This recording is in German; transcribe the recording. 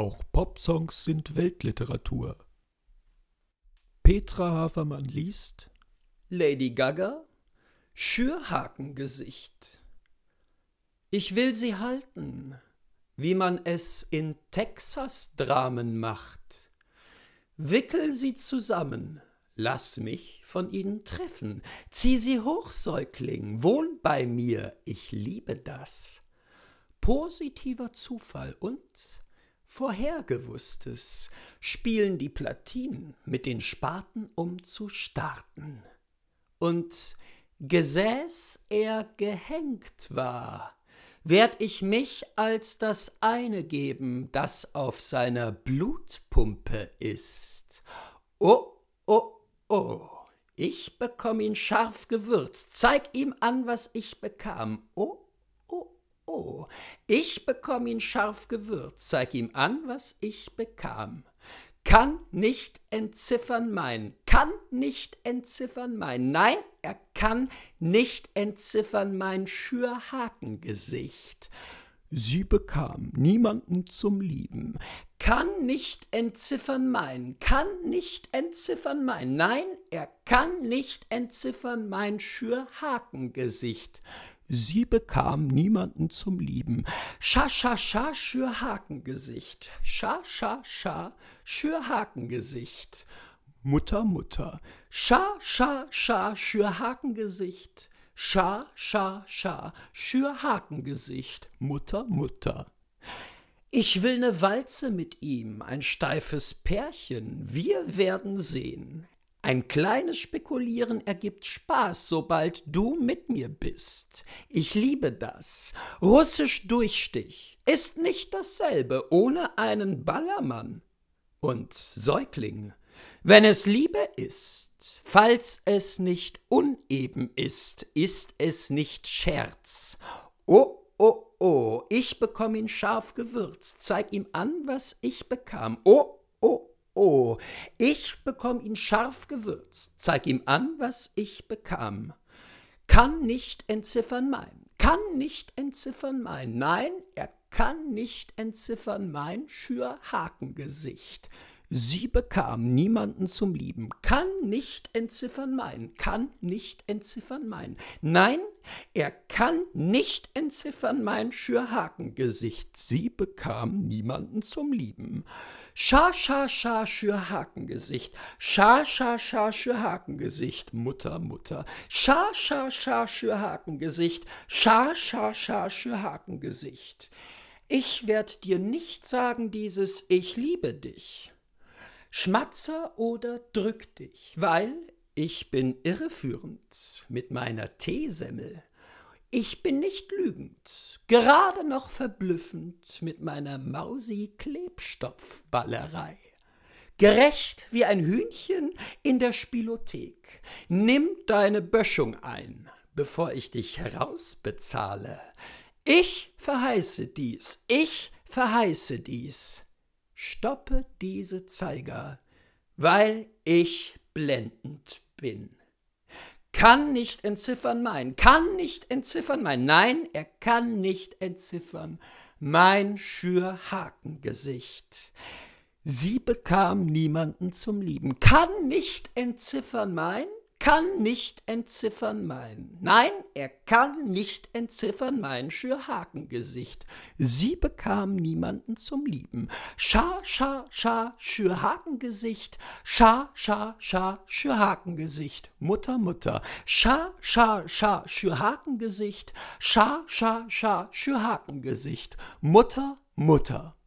Auch Popsongs sind Weltliteratur. Petra Hafermann liest Lady Gaga Schürhakengesicht. Ich will sie halten, wie man es in Texas Dramen macht. Wickel sie zusammen, lass mich von ihnen treffen. Zieh sie hoch, Säugling, wohn bei mir, ich liebe das. Positiver Zufall und Vorhergewusstes spielen die Platinen mit den Spaten, um zu starten. Und Gesäß er gehängt war, werd ich mich als das eine geben, das auf seiner Blutpumpe ist. Oh, oh, oh, ich bekomm ihn scharf gewürzt, zeig ihm an, was ich bekam. Oh, Oh, ich bekomm ihn scharf gewürzt, zeig ihm an, was ich bekam. Kann nicht entziffern mein, kann nicht entziffern mein, nein, er kann nicht entziffern mein Schürhakengesicht. Sie bekam niemanden zum Lieben, kann nicht entziffern mein, kann nicht entziffern mein, nein, er kann nicht entziffern mein Schürhakengesicht sie bekam niemanden zum Lieben. Scha, scha, scha, schür Hakengesicht. Scha, scha, scha, schür Hakengesicht. Mutter, Mutter. Scha, scha, scha, schür Hakengesicht. Scha, scha, scha, schür Hakengesicht. Mutter, Mutter. Ich will ne Walze mit ihm, ein steifes Pärchen, wir werden sehen. Ein kleines Spekulieren ergibt Spaß, sobald du mit mir bist. Ich liebe das. Russisch Durchstich ist nicht dasselbe ohne einen Ballermann und Säugling. Wenn es Liebe ist, falls es nicht uneben ist, ist es nicht Scherz. Oh, oh, oh, ich bekomme ihn scharf gewürzt, zeig ihm an, was ich bekam. Oh, oh, Oh, ich bekomm ihn scharf gewürzt, zeig ihm an, was ich bekam. Kann nicht entziffern mein, kann nicht entziffern mein, nein, er kann nicht entziffern mein Schürhakengesicht. Sie bekam niemanden zum Lieben. Kann nicht entziffern mein. Kann nicht entziffern mein. Nein, er kann nicht entziffern mein Schürhakengesicht. Sie bekam niemanden zum Lieben. Scha, scha, scha, Schürhakengesicht. Scha, scha, scha, Schürhakengesicht. Mutter, Mutter. Scha, scha, scha, Schürhakengesicht. Scha, scha, scha, Schürhakengesicht. Ich werd dir nicht sagen dieses Ich liebe dich. Schmatzer oder drück dich, weil ich bin irreführend mit meiner Teesemmel. Ich bin nicht lügend, gerade noch verblüffend mit meiner Mausi-Klebstoffballerei. Gerecht wie ein Hühnchen in der Spielothek. Nimm deine Böschung ein, bevor ich dich herausbezahle. Ich verheiße dies, ich verheiße dies. Stoppe diese Zeiger, weil ich blendend bin. Kann nicht entziffern mein, kann nicht entziffern mein, nein, er kann nicht entziffern mein Schürhakengesicht. Sie bekam niemanden zum Lieben, kann nicht entziffern mein, kann nicht entziffern mein, nein, er kann nicht entziffern mein Schürhakengesicht. Sie bekam niemanden zum Lieben. Scha, scha, scha, Schürhakengesicht, scha, scha, scha, Schürhakengesicht, Mutter, Mutter, scha, scha, scha, Schürhakengesicht, scha, scha, scha, Schürhakengesicht, Mutter, Mutter.